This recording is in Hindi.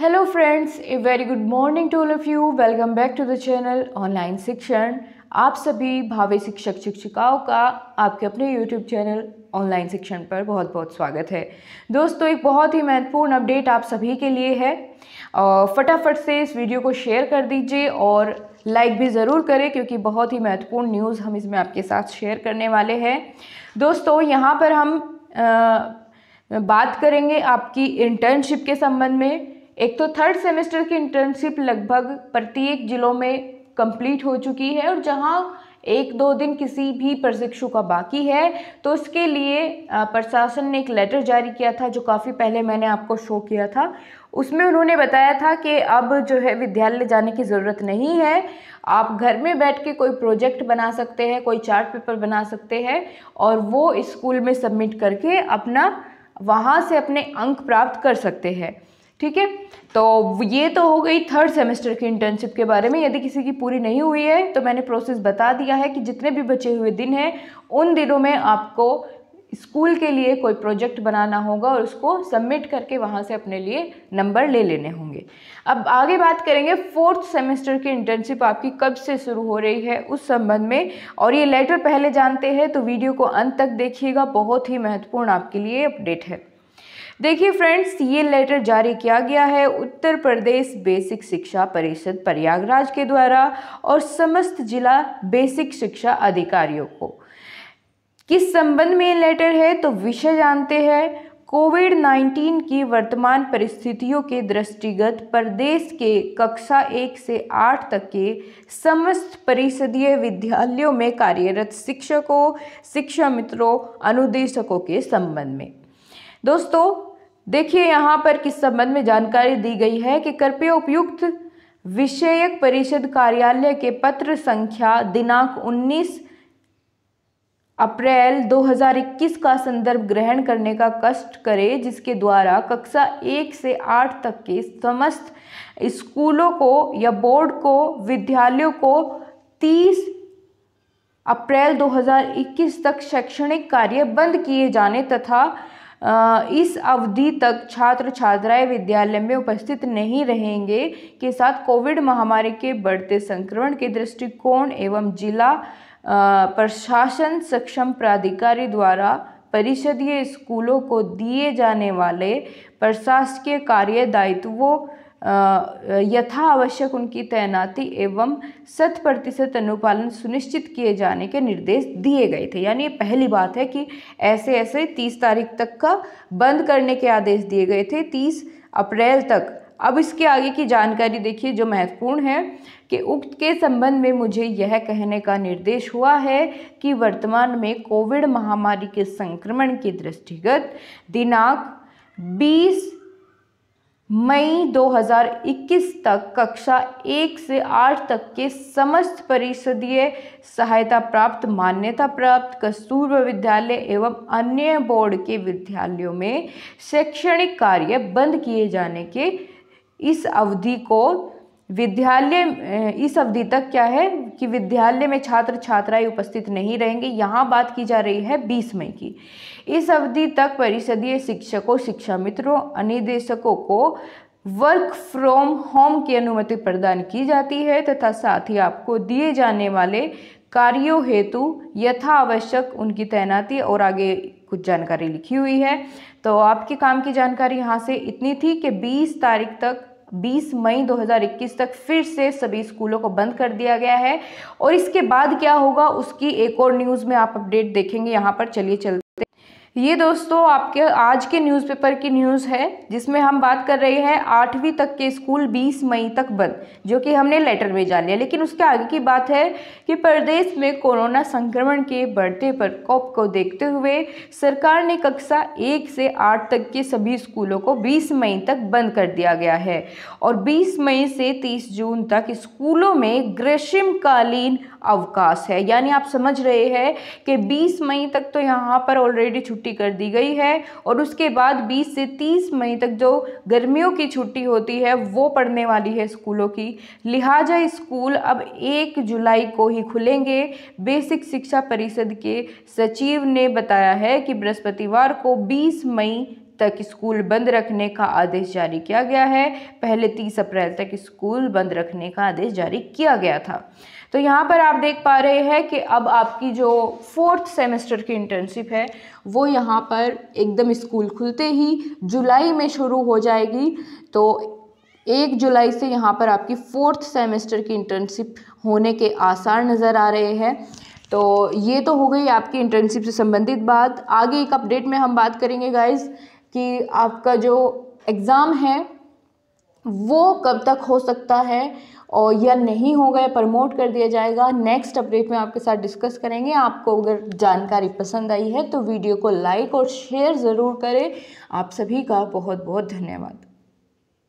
hello friends a very good morning to all of you welcome back to the channel online शिक्षण आप सभी भावी शिक्षक शिक्षिकाओं का आपके अपने यूट्यूब चैनल ऑनलाइन शिक्षण पर बहुत बहुत स्वागत है दोस्तों एक बहुत ही महत्वपूर्ण अपडेट आप सभी के लिए है फटाफट से इस वीडियो को शेयर कर दीजिए और लाइक भी ज़रूर करें क्योंकि बहुत ही महत्वपूर्ण न्यूज़ हम इसमें आपके साथ शेयर करने वाले हैं दोस्तों यहाँ पर हम आ, बात करेंगे आपकी इंटर्नशिप के संबंध में एक तो थर्ड सेमेस्टर की इंटर्नशिप लगभग प्रत्येक जिलों में कंप्लीट हो चुकी है और जहां एक दो दिन किसी भी प्रशिक्षु का बाकी है तो उसके लिए प्रशासन ने एक लेटर जारी किया था जो काफ़ी पहले मैंने आपको शो किया था उसमें उन्होंने बताया था कि अब जो है विद्यालय जाने की ज़रूरत नहीं है आप घर में बैठ के कोई प्रोजेक्ट बना सकते हैं कोई चार्ट पेपर बना सकते हैं और वो स्कूल में सबमिट करके अपना वहाँ से अपने अंक प्राप्त कर सकते हैं ठीक है तो ये तो हो गई थर्ड सेमेस्टर की इंटर्नशिप के बारे में यदि किसी की पूरी नहीं हुई है तो मैंने प्रोसेस बता दिया है कि जितने भी बचे हुए दिन हैं उन दिनों में आपको स्कूल के लिए कोई प्रोजेक्ट बनाना होगा और उसको सबमिट करके वहाँ से अपने लिए नंबर ले लेने होंगे अब आगे बात करेंगे फोर्थ सेमेस्टर की इंटर्नशिप आपकी कब से शुरू हो रही है उस संबंध में और ये लेटर पहले जानते हैं तो वीडियो को अंत तक देखिएगा बहुत ही महत्वपूर्ण आपके लिए अपडेट है देखिए फ्रेंड्स ये लेटर जारी किया गया है उत्तर प्रदेश बेसिक शिक्षा परिषद प्रयागराज के द्वारा और समस्त जिला बेसिक शिक्षा अधिकारियों को किस संबंध में लेटर है तो विषय जानते हैं कोविड 19 की वर्तमान परिस्थितियों के दृष्टिगत प्रदेश के कक्षा एक से आठ तक के समस्त परिषदीय विद्यालयों में कार्यरत शिक्षकों शिक्षा मित्रों अनुदेशकों के संबंध में दोस्तों देखिए यहाँ पर किस संबंध में जानकारी दी गई है कि कृपया उपयुक्त विषयक परिषद कार्यालय के पत्र संख्या दिनांक 19 अप्रैल 2021 का संदर्भ ग्रहण करने का कष्ट करें जिसके द्वारा कक्षा एक से आठ तक के समस्त स्कूलों को या बोर्ड को विद्यालयों को 30 अप्रैल 2021 तक शैक्षणिक कार्य बंद किए जाने तथा इस अवधि तक छात्र छात्राएं विद्यालय में उपस्थित नहीं रहेंगे के साथ कोविड महामारी के बढ़ते संक्रमण के दृष्टिकोण एवं जिला प्रशासन सक्षम प्राधिकारी द्वारा परिषदीय स्कूलों को दिए जाने वाले प्रशासकीय कार्य दायित्वों यथा आवश्यक उनकी तैनाती एवं शत प्रतिशत अनुपालन सुनिश्चित किए जाने के निर्देश दिए गए थे यानी पहली बात है कि ऐसे ऐसे तीस तारीख तक का बंद करने के आदेश दिए गए थे तीस अप्रैल तक अब इसके आगे की जानकारी देखिए जो महत्वपूर्ण है कि उक्त के संबंध में मुझे यह कहने का निर्देश हुआ है कि वर्तमान में कोविड महामारी के संक्रमण के दृष्टिगत दिनांक बीस मई 2021 तक कक्षा एक से आठ तक के समस्त परिषदीय सहायता प्राप्त मान्यता प्राप्त कस्तूरबा विद्यालय एवं अन्य बोर्ड के विद्यालयों में शैक्षणिक कार्य बंद किए जाने के इस अवधि को विद्यालय इस अवधि तक क्या है कि विद्यालय में छात्र छात्राएं उपस्थित नहीं रहेंगे यहाँ बात की जा रही है 20 मई की इस अवधि तक परिषदीय शिक्षकों शिक्षा मित्रों अनिदेशकों को वर्क फ्रॉम होम की अनुमति प्रदान की जाती है तथा साथ ही आपको दिए जाने वाले कार्यों हेतु यथा आवश्यक उनकी तैनाती और आगे कुछ जानकारी लिखी हुई है तो आपके काम की जानकारी यहाँ से इतनी थी कि 20 तारीख तक 20 मई 2021 तक फिर से सभी स्कूलों को बंद कर दिया गया है और इसके बाद क्या होगा उसकी एक और न्यूज़ में आप अपडेट देखेंगे यहाँ पर चलिए चल ये दोस्तों आपके आज के न्यूज़पेपर की न्यूज़ है जिसमें हम बात कर रहे हैं आठवीं तक के स्कूल 20 मई तक बंद जो कि हमने लेटर भेजा लिया लेकिन उसके आगे की बात है कि प्रदेश में कोरोना संक्रमण के बढ़ते प्रकोप को देखते हुए सरकार ने कक्षा एक से आठ तक के सभी स्कूलों को बीस मई तक बंद कर दिया गया है और बीस मई से तीस जून तक स्कूलों में ग्रीष्मकालीन अवकाश है यानी आप समझ रहे हैं कि बीस मई तक तो यहाँ पर ऑलरेडी छुट्टी छुट्टी कर दी गई है और उसके बाद 20 से 30 मई तक जो गर्मियों की छुट्टी होती है वो पड़ने वाली है स्कूलों की लिहाजा स्कूल अब एक जुलाई को ही खुलेंगे बेसिक शिक्षा परिषद के सचिव ने बताया है कि बृहस्पतिवार को 20 मई तक स्कूल बंद रखने का आदेश जारी किया गया है पहले तीस अप्रैल तक स्कूल बंद रखने का आदेश जारी किया गया था तो यहाँ पर आप देख पा रहे हैं कि अब आपकी जो फोर्थ सेमेस्टर की इंटर्नशिप है वो यहाँ पर एकदम स्कूल खुलते ही जुलाई में शुरू हो जाएगी तो एक जुलाई से यहाँ पर आपकी फोर्थ सेमेस्टर की इंटर्नशिप होने के आसार नज़र आ रहे हैं तो ये तो हो गई आपकी इंटर्नशिप से संबंधित बात आगे एक अपडेट में हम बात करेंगे गाइज कि आपका जो एग्ज़ाम है वो कब तक हो सकता है और या नहीं होगा या प्रमोट कर दिया जाएगा नेक्स्ट अपडेट में आपके साथ डिस्कस करेंगे आपको अगर जानकारी पसंद आई है तो वीडियो को लाइक और शेयर ज़रूर करें आप सभी का बहुत बहुत धन्यवाद